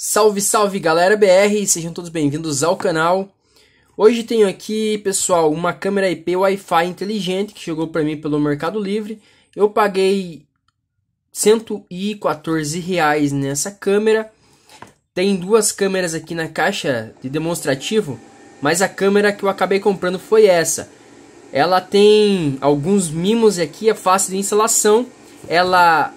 Salve, salve galera BR, sejam todos bem-vindos ao canal. Hoje tenho aqui, pessoal, uma câmera IP Wi-Fi inteligente que chegou para mim pelo Mercado Livre. Eu paguei 114 reais nessa câmera. Tem duas câmeras aqui na caixa de demonstrativo, mas a câmera que eu acabei comprando foi essa. Ela tem alguns mimos aqui, é fácil de instalação. Ela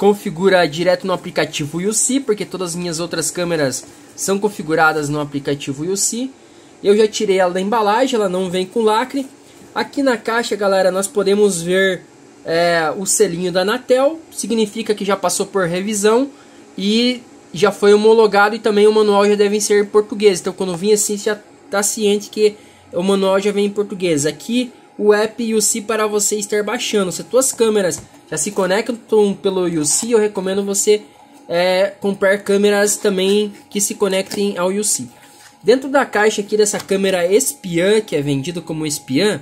configura direto no aplicativo UC, porque todas as minhas outras câmeras são configuradas no aplicativo UC. Eu já tirei ela da embalagem, ela não vem com lacre. Aqui na caixa, galera, nós podemos ver é, o selinho da Anatel, significa que já passou por revisão e já foi homologado e também o manual já deve ser em português. Então quando vim assim, já está ciente que o manual já vem em português. Aqui o app UC para você estar baixando. Se as tuas câmeras já se conectam pelo UC, eu recomendo você é, comprar câmeras também que se conectem ao UC. Dentro da caixa aqui dessa câmera espiã, que é vendido como espiã,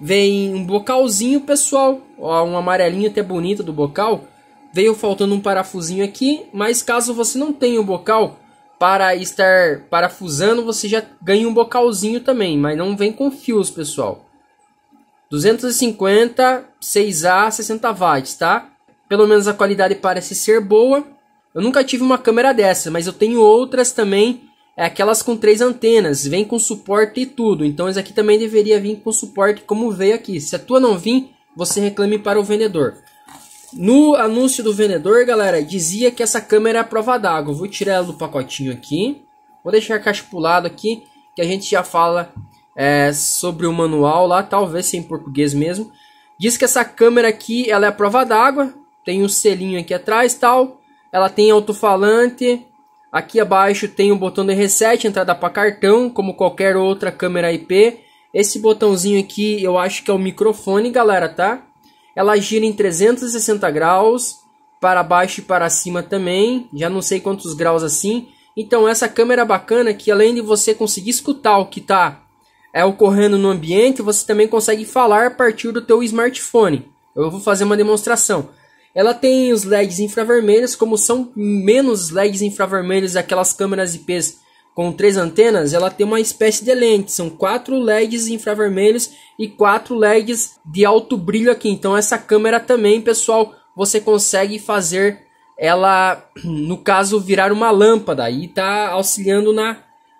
vem um bocalzinho pessoal, ó, um amarelinho até bonito do bocal. Veio faltando um parafusinho aqui, mas caso você não tenha o bocal para estar parafusando, você já ganha um bocalzinho também, mas não vem com fios, pessoal. 250, 6A, 60 watts, tá? Pelo menos a qualidade parece ser boa. Eu nunca tive uma câmera dessa, mas eu tenho outras também, é aquelas com três antenas, vem com suporte e tudo. Então esse aqui também deveria vir com suporte como veio aqui. Se a tua não vir, você reclame para o vendedor. No anúncio do vendedor, galera, dizia que essa câmera é a prova d'água. Vou tirar ela do pacotinho aqui. Vou deixar a caixa pro lado aqui, que a gente já fala é, sobre o manual lá, talvez sem em português mesmo. Diz que essa câmera aqui ela é a prova d'água, tem um selinho aqui atrás tal. Ela tem alto-falante, aqui abaixo tem o um botão de reset, entrada para cartão, como qualquer outra câmera IP. Esse botãozinho aqui eu acho que é o microfone, galera, tá? Ela gira em 360 graus, para baixo e para cima também, já não sei quantos graus assim. Então essa câmera bacana que além de você conseguir escutar o que está é, ocorrendo no ambiente, você também consegue falar a partir do teu smartphone. Eu vou fazer uma demonstração. Ela tem os LEDs infravermelhos, como são menos LEDs infravermelhos daquelas câmeras IPs com três antenas, ela tem uma espécie de lente, são quatro LEDs infravermelhos e quatro LEDs de alto brilho aqui. Então essa câmera também, pessoal, você consegue fazer ela, no caso, virar uma lâmpada e tá auxiliando na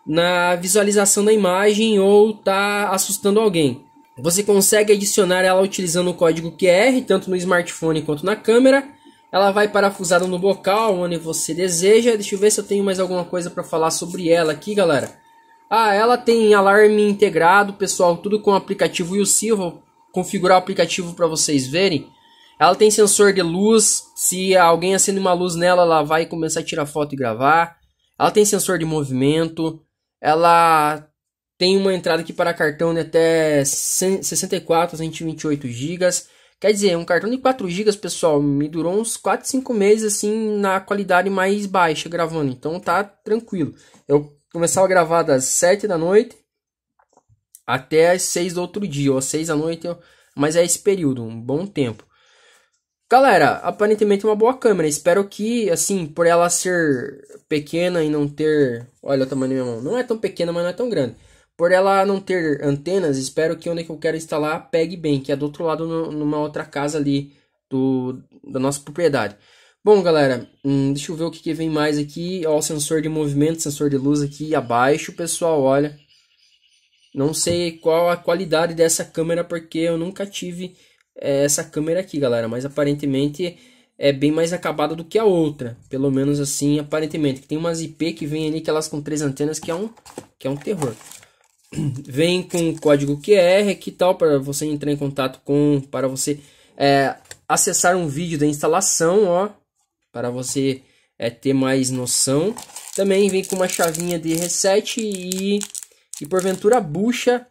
na visualização da imagem ou está assustando alguém. Você consegue adicionar ela utilizando o código QR, tanto no smartphone quanto na câmera. Ela vai parafusada no bocal, onde você deseja. Deixa eu ver se eu tenho mais alguma coisa para falar sobre ela aqui, galera. Ah, ela tem alarme integrado, pessoal, tudo com o aplicativo UC. Vou configurar o aplicativo para vocês verem. Ela tem sensor de luz, se alguém acende uma luz nela, ela vai começar a tirar foto e gravar. Ela tem sensor de movimento, ela tem uma entrada aqui para cartão de até 64 a 128 GB. Quer dizer, um cartão de 4 GB, pessoal, me durou uns 4, 5 meses assim na qualidade mais baixa gravando. Então tá tranquilo. Eu começava a gravar das 7 da noite até as 6 do outro dia, ou 6 da noite, mas é esse período, um bom tempo. Galera, aparentemente é uma boa câmera. Espero que, assim, por ela ser pequena e não ter. Olha o tamanho da minha mão. Não é tão pequena, mas não é tão grande. Por ela não ter antenas, espero que onde que eu quero instalar pegue bem, que é do outro lado, no, numa outra casa ali do, da nossa propriedade. Bom, galera, hum, deixa eu ver o que, que vem mais aqui. Ó, o sensor de movimento, sensor de luz aqui abaixo, pessoal, olha. Não sei qual a qualidade dessa câmera, porque eu nunca tive é essa câmera aqui, galera. Mas aparentemente é bem mais acabada do que a outra. Pelo menos assim, aparentemente. Tem umas IP que vem ali, que elas com três antenas, que é um, que é um terror. Vem com código QR que tal, para você entrar em contato com... Para você é, acessar um vídeo da instalação, ó. Para você é, ter mais noção. Também vem com uma chavinha de reset e... E porventura bucha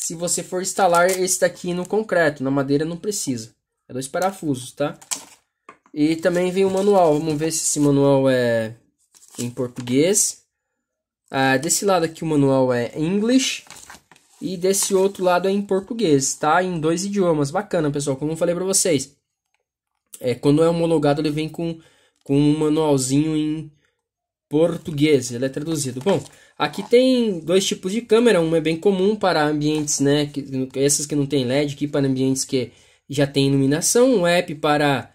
se você for instalar esse daqui no concreto, na madeira não precisa. É dois parafusos, tá? E também vem o manual, vamos ver se esse manual é em português. Ah, desse lado aqui o manual é English e desse outro lado é em português, tá? Em dois idiomas, bacana pessoal, como eu falei pra vocês. É, quando é homologado ele vem com, com um manualzinho em português, ele é traduzido. Bom, aqui tem dois tipos de câmera, uma é bem comum para ambientes, né, que, essas que não tem LED, aqui para ambientes que já tem iluminação, um app para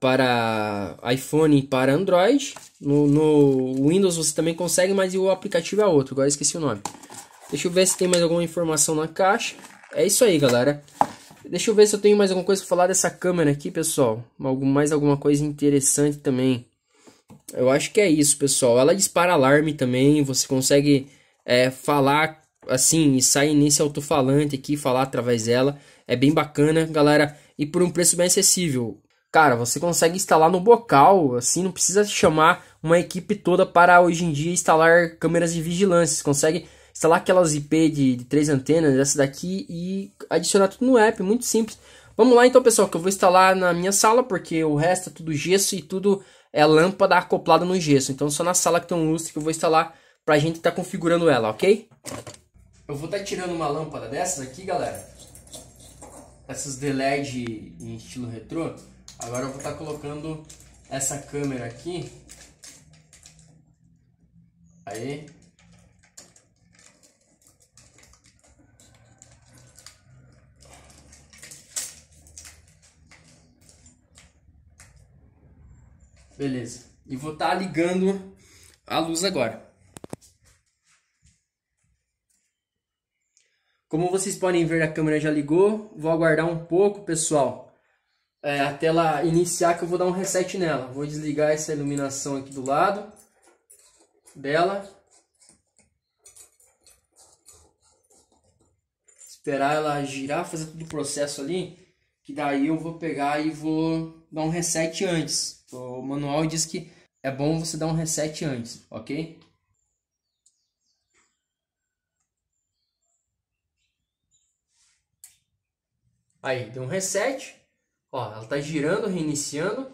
para iPhone e para Android. No, no, Windows você também consegue, mas o aplicativo é outro, agora esqueci o nome. Deixa eu ver se tem mais alguma informação na caixa. É isso aí, galera. Deixa eu ver se eu tenho mais alguma coisa para falar dessa câmera aqui, pessoal. Algum, mais alguma coisa interessante também eu acho que é isso, pessoal. Ela dispara alarme também, você consegue é, falar assim, e sair nesse alto-falante aqui, falar através dela. É bem bacana, galera, e por um preço bem acessível. Cara, você consegue instalar no bocal, assim, não precisa chamar uma equipe toda para hoje em dia instalar câmeras de vigilância. Você consegue instalar aquelas IP de, de três antenas, essa daqui, e adicionar tudo no app, muito simples. Vamos lá então, pessoal, que eu vou instalar na minha sala, porque o resto é tudo gesso e tudo é lâmpada acoplada no gesso. Então só na sala que tem um lustre que eu vou instalar pra gente estar tá configurando ela, ok? Eu vou estar tá tirando uma lâmpada dessas aqui, galera. Essas de LED em estilo retrô. Agora eu vou estar tá colocando essa câmera aqui. Aí, Beleza. E vou estar tá ligando a luz agora. Como vocês podem ver, a câmera já ligou. Vou aguardar um pouco, pessoal. É, até ela iniciar que eu vou dar um reset nela. Vou desligar essa iluminação aqui do lado dela. Esperar ela girar, fazer todo o processo ali. Que daí eu vou pegar e vou dar um reset antes. O manual diz que é bom você dar um reset antes, ok? Aí, deu um reset. Ó, ela tá girando, reiniciando.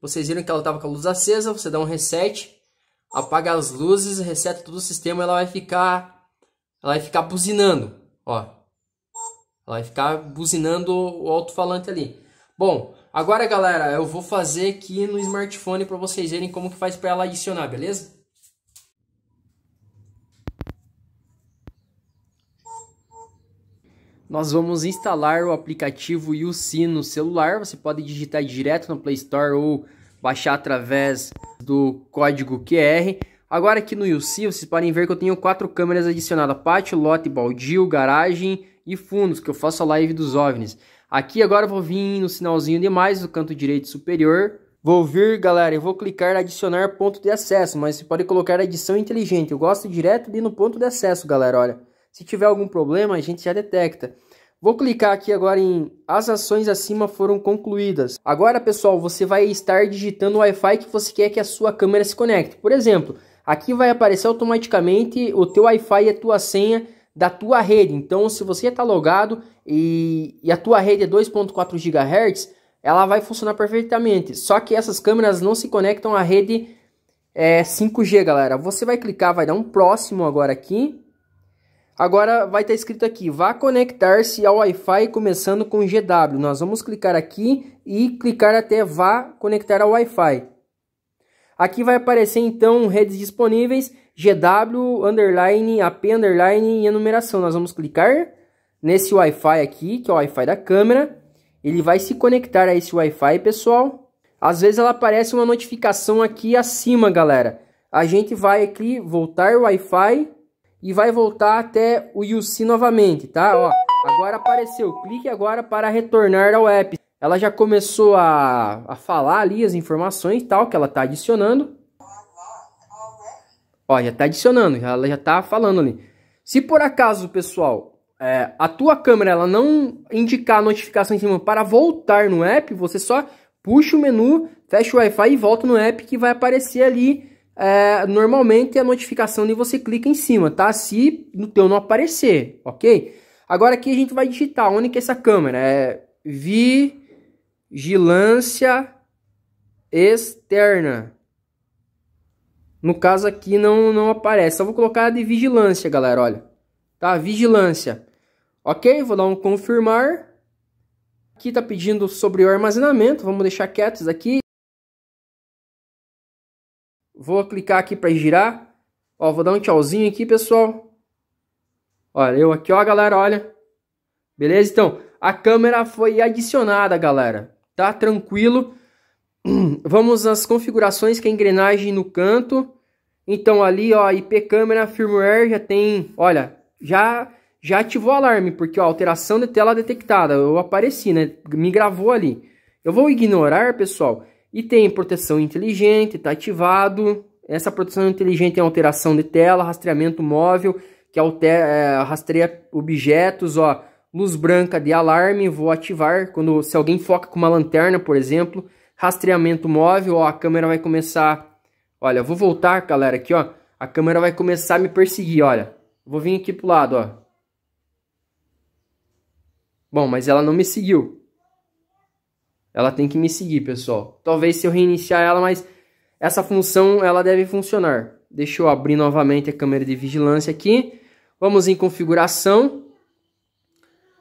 Vocês viram que ela tava com a luz acesa, você dá um reset, apaga as luzes, reseta todo o sistema, ela vai ficar ela vai ficar buzinando, ó. Ela vai ficar buzinando o alto-falante ali. Bom, agora galera, eu vou fazer aqui no smartphone para vocês verem como que faz para ela adicionar, beleza? Nós vamos instalar o aplicativo UC no celular, você pode digitar direto no Play Store ou baixar através do código QR. Agora aqui no UC, vocês podem ver que eu tenho quatro câmeras adicionadas, pátio, lote, baldio, garagem, e fundos, que eu faço a live dos OVNIs. Aqui agora eu vou vir no sinalzinho de mais do canto direito superior. Vou vir, galera, eu vou clicar adicionar ponto de acesso, mas você pode colocar edição inteligente. Eu gosto direto de ir no ponto de acesso, galera, olha. Se tiver algum problema, a gente já detecta. Vou clicar aqui agora em as ações acima foram concluídas. Agora, pessoal, você vai estar digitando o Wi-Fi que você quer que a sua câmera se conecte. Por exemplo, aqui vai aparecer automaticamente o teu Wi-Fi e a tua senha da tua rede. Então, se você está logado e, e, a tua rede é 2.4 GHz, ela vai funcionar perfeitamente. Só que essas câmeras não se conectam à rede é, 5G, galera. Você vai clicar, vai dar um próximo agora aqui. Agora vai estar tá escrito aqui, vá conectar-se ao Wi-Fi começando com GW. Nós vamos clicar aqui e clicar até vá conectar ao Wi-Fi. Aqui vai aparecer então redes disponíveis, GW, underline, AP, underline e enumeração. Nós vamos clicar nesse Wi-Fi aqui, que é o Wi-Fi da câmera. Ele vai se conectar a esse Wi-Fi, pessoal. Às vezes ela aparece uma notificação aqui acima, galera. A gente vai aqui voltar o Wi-Fi e vai voltar até o UC novamente, tá? Ó, agora apareceu. Clique agora para retornar ao app ela já começou a, a falar ali as informações e tal que ela está adicionando. Ó, já está adicionando, ela já está falando ali. Se por acaso, pessoal, é, a tua câmera ela não indicar a notificação em cima para voltar no app, você só puxa o menu, fecha o Wi-Fi e volta no app que vai aparecer ali é, normalmente a notificação e você clica em cima, tá? Se no teu não aparecer, ok? Agora aqui a gente vai digitar onde que é essa câmera é vi vigilância externa. No caso aqui não, não aparece. Só vou colocar de vigilância, galera, olha. Tá, vigilância. Ok, vou dar um confirmar. Aqui tá pedindo sobre o armazenamento. Vamos deixar quietos aqui. Vou clicar aqui para girar. Ó, vou dar um tchauzinho aqui, pessoal. Olha, eu aqui, ó, galera, olha. Beleza? Então, a câmera foi adicionada, galera tá tranquilo. Vamos às configurações que é a engrenagem no canto. Então ali, ó, IP câmera, firmware já tem, olha, já já ativou o alarme, porque ó, alteração de tela detectada, eu apareci, né? Me gravou ali. Eu vou ignorar, pessoal. E tem proteção inteligente, tá ativado. Essa proteção inteligente é alteração de tela, rastreamento móvel, que altera, é, eh, rastreia objetos, ó, Luz branca de alarme, vou ativar quando se alguém foca com uma lanterna, por exemplo. Rastreamento móvel, ó, a câmera vai começar... Olha, vou voltar, galera, aqui, ó. A câmera vai começar a me perseguir, olha. Vou vir aqui pro lado, ó. Bom, mas ela não me seguiu. Ela tem que me seguir, pessoal. Talvez se eu reiniciar ela, mas essa função ela deve funcionar. Deixa eu abrir novamente a câmera de vigilância aqui. Vamos em configuração.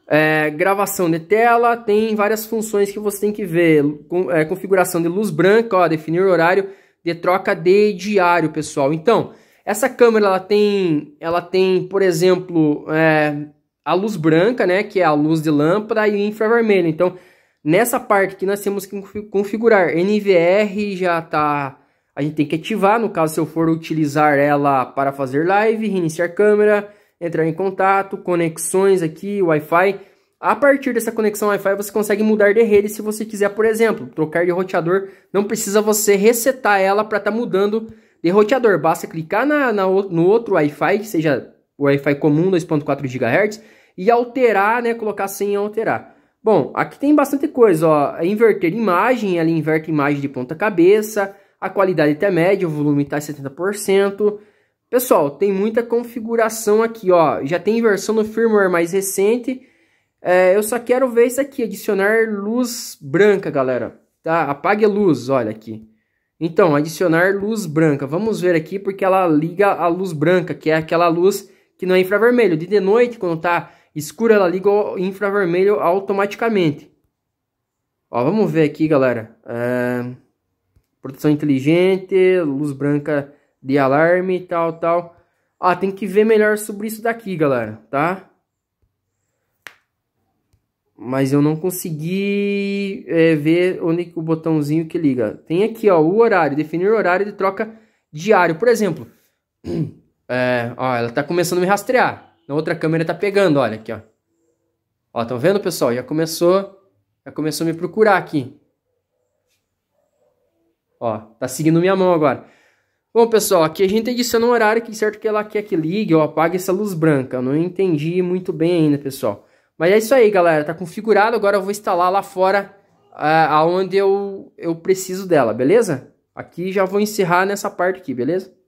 É, gravação de tela, tem várias funções que você tem que ver. Com, é, configuração de luz branca, ó, definir horário de troca de diário, pessoal. Então, essa câmera ela tem, ela tem, por exemplo, é, a luz branca, né, que é a luz de lâmpada e infravermelho. Então, nessa parte aqui nós temos que configurar NVR já tá a gente tem que ativar, no caso se eu for utilizar ela para fazer live, reiniciar câmera, entrar em contato, conexões aqui, Wi-Fi. A partir dessa conexão Wi-Fi você consegue mudar de rede se você quiser, por exemplo, trocar de roteador. Não precisa você resetar ela para estar tá mudando de roteador. Basta clicar na, na no outro Wi-Fi, que seja o Wi-Fi comum 2.4 GHz, e alterar, né, colocar sem alterar. Bom, aqui tem bastante coisa, ó, inverter imagem, ela inverte imagem de ponta cabeça, a qualidade até média, o volume está 70%, Pessoal, tem muita configuração aqui, ó. Já tem versão no firmware mais recente. É, eu só quero ver isso aqui, adicionar luz branca, galera. Tá? Apague a luz, olha aqui. Então, adicionar luz branca. Vamos ver aqui porque ela liga a luz branca, que é aquela luz que não é infravermelho. De noite, quando tá escura, ela liga o infravermelho automaticamente. Ó, vamos ver aqui, galera. É... Proteção inteligente, luz branca de alarme e tal, tal. Ah, tem que ver melhor sobre isso daqui, galera, tá? Mas eu não consegui é, ver onde que o botãozinho que liga. Tem aqui, ó, o horário. Definir o horário de troca diário. Por exemplo, é, ó, ela tá começando a me rastrear. Na outra câmera tá pegando, olha aqui, ó. Ó, estão vendo, pessoal? Já começou, já começou a me procurar aqui. Ó, tá seguindo minha mão agora. Bom, pessoal, aqui a gente adiciona um horário que certo que ela quer que ligue ou apague essa luz branca. Eu não entendi muito bem ainda, pessoal. Mas é isso aí, galera. Tá configurado. Agora eu vou instalar lá fora ah, aonde eu, eu preciso dela, beleza? Aqui já vou encerrar nessa parte aqui, beleza?